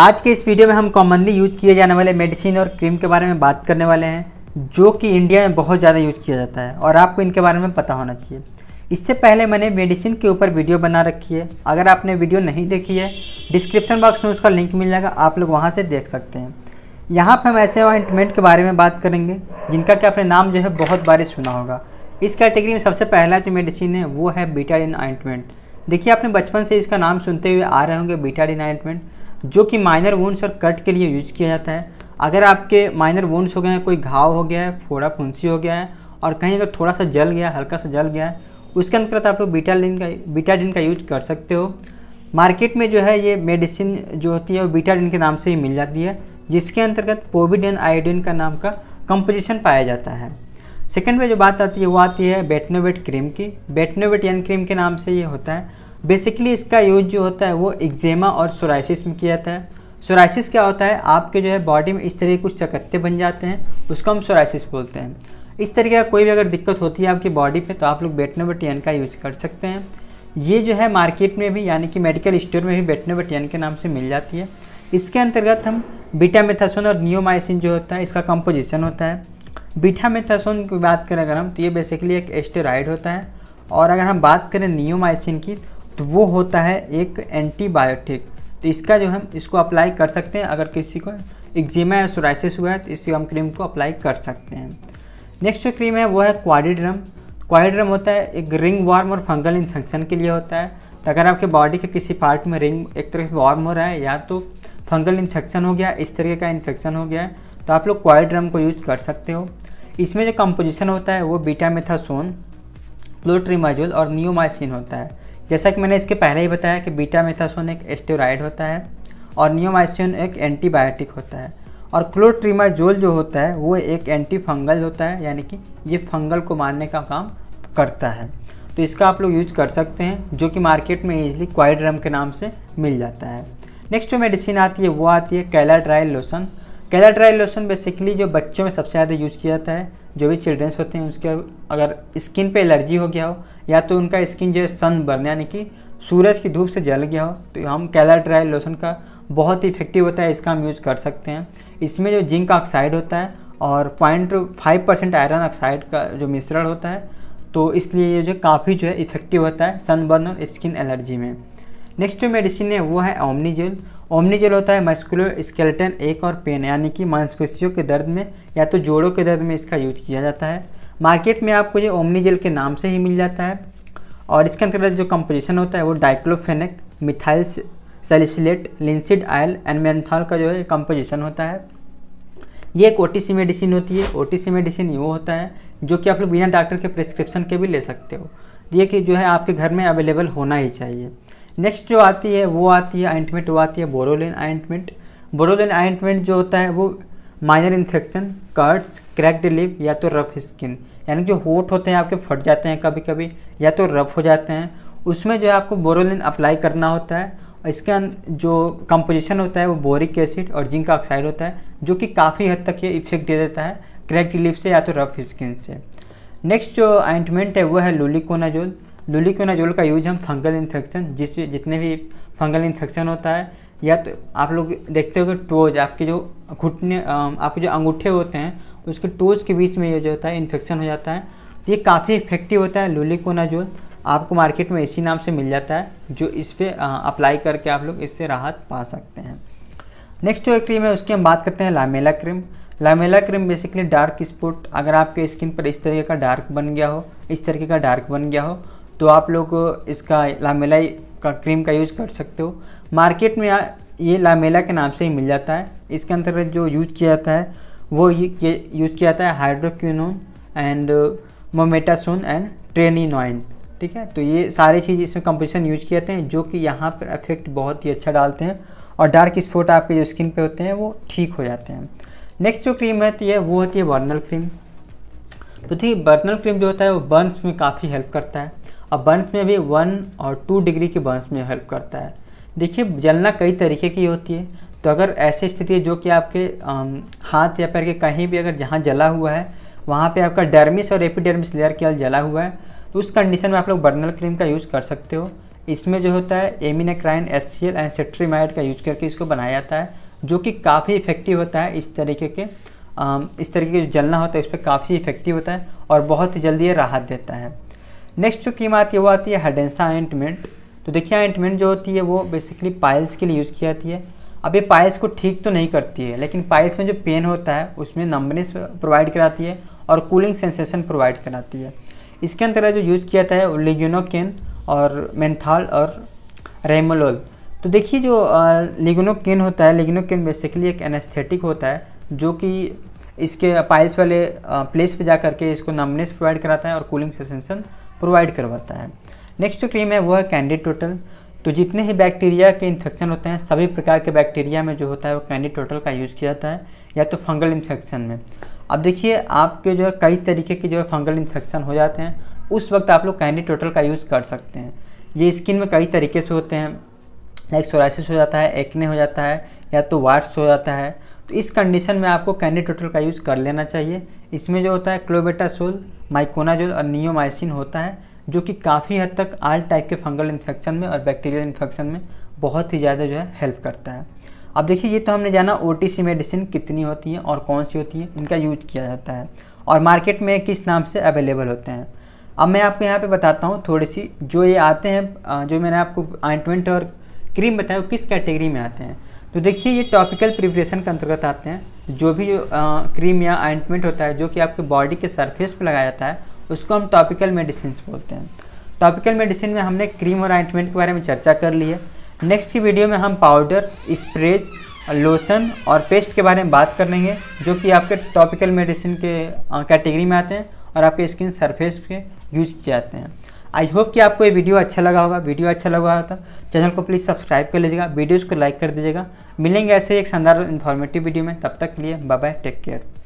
आज के इस वीडियो में हम कॉमनली यूज किए जाने वाले मेडिसिन और क्रीम के बारे में बात करने वाले हैं जो कि इंडिया में बहुत ज़्यादा यूज किया जाता है और आपको इनके बारे में पता होना चाहिए इससे पहले मैंने मेडिसिन के ऊपर वीडियो बना रखी है अगर आपने वीडियो नहीं देखी है डिस्क्रिप्शन बॉक्स में उसका लिंक मिल जाएगा आप लोग वहाँ से देख सकते हैं यहाँ पर हम ऐसे ऑइंटमेंट के बारे में बात करेंगे जिनका कि आपने नाम जो है बहुत बारे सुना होगा इस कैटेगरी में सबसे पहला जो मेडिसिन है वो है बीटाडिन ऑइंटमेंट देखिए आपने बचपन से इसका नाम सुनते हुए आ रहे होंगे बीटाडिन ऑइंटमेंट जो कि माइनर वोन्स और कट के लिए यूज किया जाता है अगर आपके माइनर वोन्स हो गए हैं कोई घाव हो गया है फोड़ा फुंसी हो गया है और कहीं अगर थोड़ा सा जल गया हल्का सा जल गया है उसके अंतर्गत आप लोग बीटाडिन का बीटाडिन का यूज कर सकते हो मार्केट में जो है ये मेडिसिन जो होती है वो बीटाडिन के नाम से ही मिल जाती है जिसके अंतर्गत पोविडिन आयोडिन का नाम का कंपोजिशन पाया जाता है सेकेंड में जो बात आती है वो आती है बेटनोवेट क्रीम की बेटनोवेट एन क्रीम के नाम से ये होता है बेसिकली इसका यूज जो होता है वो एग्जेमा और सोराइसिस में किया जाता है सोराइसिस क्या होता है आपके जो है बॉडी में इस तरह के कुछ चकत्ते बन जाते हैं उसको हम सोराइसिस बोलते हैं इस तरीके का कोई भी अगर दिक्कत होती है आपकी बॉडी पे तो आप लोग बेटने बटियन का यूज कर सकते हैं ये जो है मार्केट में भी यानी कि मेडिकल स्टोर में भी बेटने बटियन के नाम से मिल जाती है इसके अंतर्गत हम बीटा मेथासोन और नियोमाइसिन जो होता है इसका कंपोजिशन होता है बीटा मेथासोन की बात करें अगर हम तो ये बेसिकली एक एस्टेराइड होता है और अगर हम बात करें नियोमाइसिन की तो वो होता है एक एंटीबायोटिक तो इसका जो हम इसको अप्लाई कर सकते हैं अगर किसी को एक्जिमा या सोराइसिस हुआ है तो इसको हम क्रीम को अप्लाई कर सकते हैं नेक्स्ट जो क्रीम है वो है क्वाडिड्रम क्वाडिड्रम होता है एक रिंग वार्म और फंगल इन्फेक्शन के लिए होता है तो अगर आपके बॉडी के किसी पार्ट में रिंग एक तरह से वार्म हो रहा है या तो फंगल इन्फेक्शन हो गया इस तरीके का इन्फेक्शन हो गया है तो आप लोग क्वाइड्रम को यूज कर सकते हो इसमें जो कंपोजिशन होता है वो बीटा मेथासोन क्लोट्रीमाजोल और नियोमाइसिन होता है जैसा कि मैंने इसके पहले ही बताया कि बीटा मेथासोन एक एस्टेराइड होता है और नियोमाइसिन एक एंटीबायोटिक होता है और क्लोट्रीमाजोल जो होता है वो एक एंटी फंगल होता है यानी कि ये फंगल को मारने का काम करता है तो इसका आप लोग यूज कर सकते हैं जो कि मार्केट में ईजिली क्वाइड्रम के नाम से मिल जाता है नेक्स्ट जो मेडिसिन आती है वो आती है कैलाड्राइल लोशन लोशन बेसिकली जो बच्चों में सबसे ज़्यादा यूज़ किया जाता है जो भी चिल्ड्रेंस होते हैं उसके अगर स्किन पे एलर्जी हो गया हो या तो उनका स्किन जो है सन बर्न यानी कि सूरज की धूप से जल गया हो तो हम कैलाट्राइल लोशन का बहुत ही इफेक्टिव होता है इसका हम यूज़ कर सकते हैं इसमें जो जिंक ऑक्साइड होता है और point five percent iron oxide का जो मिश्रण होता है तो इसलिए ये जो काफ़ी जो है इफेक्टिव होता है सनबर्न और स्किन एलर्जी में नेक्स्ट जो मेडिसिन है वो है ओमनीजेल ओमनी जेल होता है मस्कुलर स्केलेटन एक और पेन यानी कि मांसपेशियों के दर्द में या तो जोड़ों के दर्द में इसका यूज किया जाता है मार्केट में आपको ये जेल के नाम से ही मिल जाता है और इसके अंतर्गत जो कंपोजिशन होता है वो diclofenac methyl salicylate linseed oil and menthol का जो है कंपोजिशन होता है ये एक ओटीसी मेडिसिन होती है ओटीसी मेडिसिन वो होता है जो कि आप लोग बिना डॉक्टर के प्रिस्क्रिप्शन के भी ले सकते हो ये कि जो है आपके घर में अवेलेबल होना ही चाहिए नेक्स्ट जो आती है वो आती है आइंटमेंट वो आती है बोरोलिन आइंटमेंट बोरोलिन आइंटमेंट जो होता है वो minor infection cuts cracked lip या तो रफ स्किन यानी जो होठ होते हैं आपके फट जाते हैं कभी कभी या तो रफ हो जाते हैं उसमें जो है आपको बोरोलिन अप्लाई करना होता है इसका जो कंपोजिशन होता है वो बोरिक एसिड और जिंक ऑक्साइड होता है जो कि काफ़ी हद तक ये इफेक्ट दे देता है क्रैक्ड लिप से या तो रफ स्किन से नेक्स्ट जो आइंटमेंट है वो है लोलिकोनाजोल लुलिक्यूनाजोल का यूज हम फंगल इन्फेक्शन जिस जितने भी फंगल इन्फेक्शन होता है या तो आप लोग देखते हो कि टोज आपके जो घुटने आपके जो अंगूठे होते हैं उसके टोज के बीच में ये जो होता है इन्फेक्शन हो जाता है तो ये काफ़ी इफेक्टिव होता है लुलिकोनाजोल आपको मार्केट में इसी नाम से मिल जाता है जो इस पर अप्लाई करके आप लोग इससे राहत पा सकते हैं नेक्स्ट जो क्रीम है उसकी हम बात करते हैं Lamela cream Lamela cream basically dark spot अगर आपके स्किन पर इस तरीके का डार्क बन गया हो इस तरीके का डार्क बन गया हो तो आप लोग इसका लामेलाई का क्रीम का यूज़ कर सकते हो मार्केट में ये लामेला के नाम से ही मिल जाता है इसके अंतर्गत जो यूज किया जाता है वो यूज किया जाता है hydroquinone and mometasone and tretinoin ठीक है तो ये सारी चीज़ इसमें कंपोजिशन यूज किए जाते हैं जो कि यहाँ पर इफेक्ट बहुत ही अच्छा डालते हैं और डार्क स्पॉट आपके जो स्किन पे होते हैं वो ठीक हो जाते हैं नेक्स्ट जो क्रीम है तो ये वो होती है बर्नल क्रीम तो ठीक बर्नल क्रीम जो होता है वो बर्न्स में काफ़ी हेल्प करता है और बंस में भी वन और टू डिग्री के बंस में हेल्प करता है देखिए जलना कई तरीके की होती है तो अगर ऐसी स्थिति है जो कि आपके हाथ या पैर के कहीं भी अगर जहाँ जला हुआ है वहाँ पे आपका डर्मिस और एपिडर्मिस लेयर के जला हुआ है तो उस कंडीशन में आप लोग बर्नल क्रीम का यूज़ कर सकते हो इसमें जो होता है aminacrine H C L and cetrimide का यूज करके इसको बनाया जाता है जो कि काफ़ी इफेक्टिव होता है इस तरीके के इस तरीके के जो जलना होता है उस पर काफ़ी इफेक्टिव होता है और बहुत ही जल्दी ये राहत देता है नेक्स्ट जो कीम आती है वो आती है हडेंसा एंटमेंट तो देखिए एंटमेंट जो होती है वो बेसिकली पाइल्स के लिए यूज़ की जाती है अब ये पाइल्स को ठीक तो नहीं करती है लेकिन पाइल्स में जो पेन होता है उसमें नंबनेस प्रोवाइड कराती है और कूलिंग सेंसेशन प्रोवाइड कराती है इसके अंतर्गत जो यूज़ किया जाता है लिग्यूनोकेन और मैंथाल और रेमोलोल तो देखिए जो लिग्नोकेन होता है लिग्नोकेन बेसिकली एक एनेस्थेटिक होता है जो कि इसके पाइल्स वाले प्लेस पे जा करके इसको नमनेस प्रोवाइड कराता है और कूलिंग सेंसेशन प्रोवाइड करवाता है नेक्स्ट जो क्रीम है वो है कैंडिड टोटल तो जितने ही बैक्टीरिया के इन्फेक्शन होते हैं सभी प्रकार के बैक्टीरिया में जो होता है वो कैंडिड टोटल का यूज़ किया जाता है या तो फंगल इन्फेक्शन में अब देखिए आपके जो है कई तरीके के जो है फंगल इन्फेक्शन हो जाते हैं उस वक्त आप लोग कैंडिड टोटल का यूज़ कर सकते हैं ये स्किन में कई तरीके से होते हैं लाइक सोराइसिस हो जाता है एक्ने हो जाता है या तो वार्स हो जाता है तो इस कंडीशन में आपको कैंडी टोटल का यूज़ कर लेना चाहिए इसमें जो होता है क्लोबेटासोल माइकोनाजोल और नियोमाइसिन होता है जो कि काफ़ी हद तक आल टाइप के फंगल इन्फेक्शन में और बैक्टीरियल इन्फेक्शन में बहुत ही ज़्यादा जो है हेल्प करता है अब देखिए ये तो हमने जाना ओ मेडिसिन कितनी होती है और कौन सी होती है इनका यूज किया जाता है और मार्केट में किस नाम से अवेलेबल होते हैं अब मैं आपको यहाँ पे बताता हूँ थोड़ी सी जो ये आते हैं जो मैंने आपको आइंटमेंट और क्रीम बताया वो किस कैटेगरी में आते हैं तो देखिए ये टॉपिकल प्रिपरेशन के अंतर्गत आते हैं जो भी आ, क्रीम या आइंटमेंट होता है जो कि आपके बॉडी के सरफेस पर लगाया जाता है उसको हम टॉपिकल मेडिसिन बोलते हैं टॉपिकल मेडिसिन में हमने क्रीम और आइंटमेंट के बारे में चर्चा कर ली है नेक्स्ट की वीडियो में हम पाउडर स्प्रेज लोशन और पेस्ट के बारे में बात कर लेंगे जो कि आपके टॉपिकल मेडिसिन के कैटेगरी में आते हैं और आपके स्किन सरफेस पे यूज किए जाते हैं आई होप कि आपको ये वीडियो अच्छा लगा होगा वीडियो अच्छा लगा होगा तो चैनल को प्लीज़ सब्सक्राइब कर लीजिएगा वीडियोज़ को लाइक कर दीजिएगा मिलेंगे ऐसे एक शानदार इन्फॉर्मेटिव वीडियो में तब तक के लिए बाय बाय टेक केयर